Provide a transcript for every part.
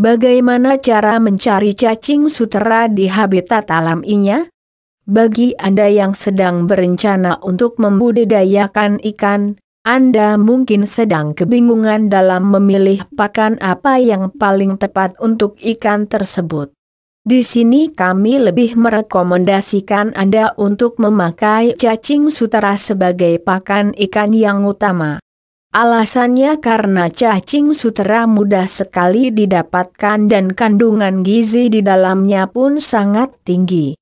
Bagaimana cara mencari cacing sutera di habitat alam alaminya? Bagi Anda yang sedang berencana untuk membudidayakan ikan, Anda mungkin sedang kebingungan dalam memilih pakan apa yang paling tepat untuk ikan tersebut. Di sini kami lebih merekomendasikan Anda untuk memakai cacing sutera sebagai pakan ikan yang utama. Alasannya karena cacing sutera mudah sekali didapatkan dan kandungan gizi di dalamnya pun sangat tinggi.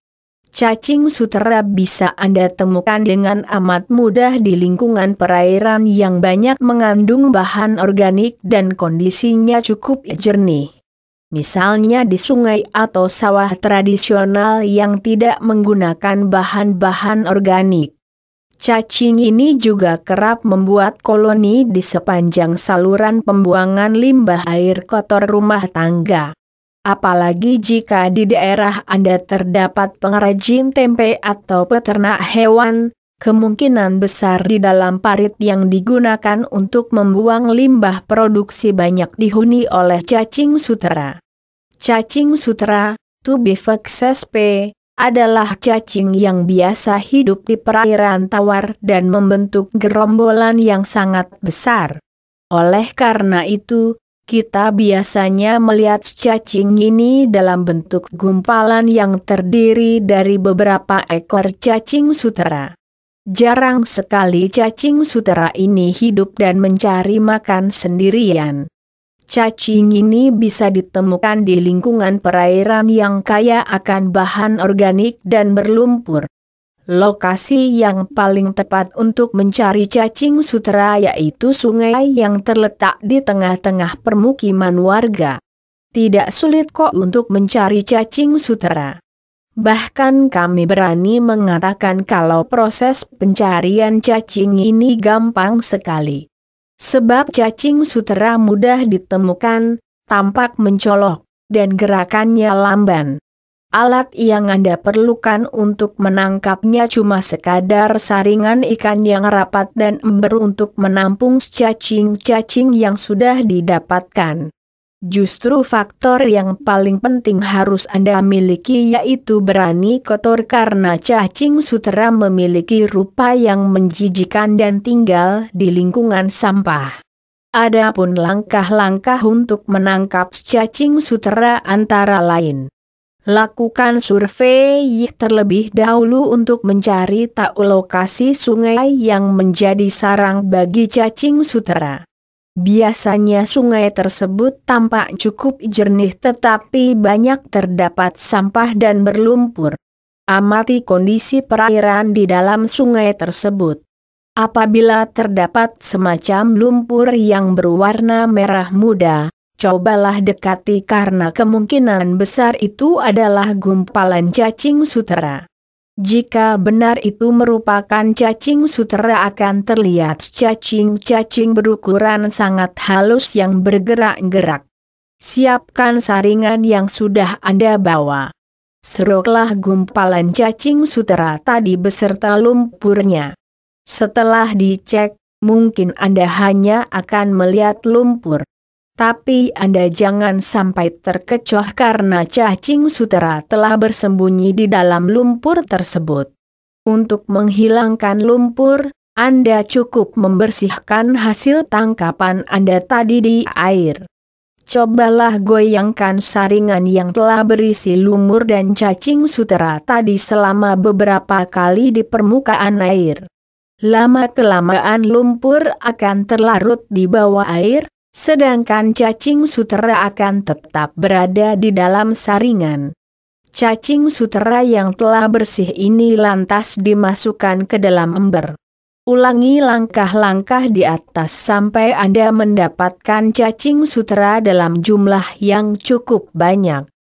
Cacing sutera bisa Anda temukan dengan amat mudah di lingkungan perairan yang banyak mengandung bahan organik dan kondisinya cukup jernih. Misalnya di sungai atau sawah tradisional yang tidak menggunakan bahan-bahan organik. Cacing ini juga kerap membuat koloni di sepanjang saluran pembuangan limbah air kotor rumah tangga. Apalagi jika di daerah Anda terdapat pengrajin tempe atau peternak hewan, kemungkinan besar di dalam parit yang digunakan untuk membuang limbah produksi banyak dihuni oleh cacing sutera. Cacing sutera, Tubifexes p adalah cacing yang biasa hidup di perairan tawar dan membentuk gerombolan yang sangat besar. Oleh karena itu, kita biasanya melihat cacing ini dalam bentuk gumpalan yang terdiri dari beberapa ekor cacing sutera. Jarang sekali cacing sutera ini hidup dan mencari makan sendirian. Cacing ini bisa ditemukan di lingkungan perairan yang kaya akan bahan organik dan berlumpur. Lokasi yang paling tepat untuk mencari cacing sutera yaitu sungai yang terletak di tengah-tengah permukiman warga. Tidak sulit kok untuk mencari cacing sutera. Bahkan kami berani mengatakan kalau proses pencarian cacing ini gampang sekali. Sebab cacing sutera mudah ditemukan, tampak mencolok, dan gerakannya lamban. Alat yang Anda perlukan untuk menangkapnya cuma sekadar saringan ikan yang rapat dan ember untuk menampung cacing-cacing yang sudah didapatkan. Justru faktor yang paling penting harus Anda miliki yaitu berani kotor karena cacing sutera memiliki rupa yang menjijikan dan tinggal di lingkungan sampah. Adapun langkah-langkah untuk menangkap cacing sutera antara lain. Lakukan survei terlebih dahulu untuk mencari tahu lokasi sungai yang menjadi sarang bagi cacing sutera. Biasanya sungai tersebut tampak cukup jernih tetapi banyak terdapat sampah dan berlumpur. Amati kondisi perairan di dalam sungai tersebut. Apabila terdapat semacam lumpur yang berwarna merah muda, cobalah dekati karena kemungkinan besar itu adalah gumpalan cacing sutera. Jika benar itu merupakan cacing sutera akan terlihat cacing-cacing berukuran sangat halus yang bergerak-gerak. Siapkan saringan yang sudah Anda bawa. Seroklah gumpalan cacing sutera tadi beserta lumpurnya. Setelah dicek, mungkin Anda hanya akan melihat lumpur. Tapi Anda jangan sampai terkecoh karena cacing sutera telah bersembunyi di dalam lumpur tersebut. Untuk menghilangkan lumpur, Anda cukup membersihkan hasil tangkapan Anda tadi di air. Cobalah goyangkan saringan yang telah berisi lumur dan cacing sutera tadi selama beberapa kali di permukaan air. Lama-kelamaan lumpur akan terlarut di bawah air, Sedangkan cacing sutera akan tetap berada di dalam saringan. Cacing sutera yang telah bersih ini lantas dimasukkan ke dalam ember. Ulangi langkah-langkah di atas sampai Anda mendapatkan cacing sutera dalam jumlah yang cukup banyak.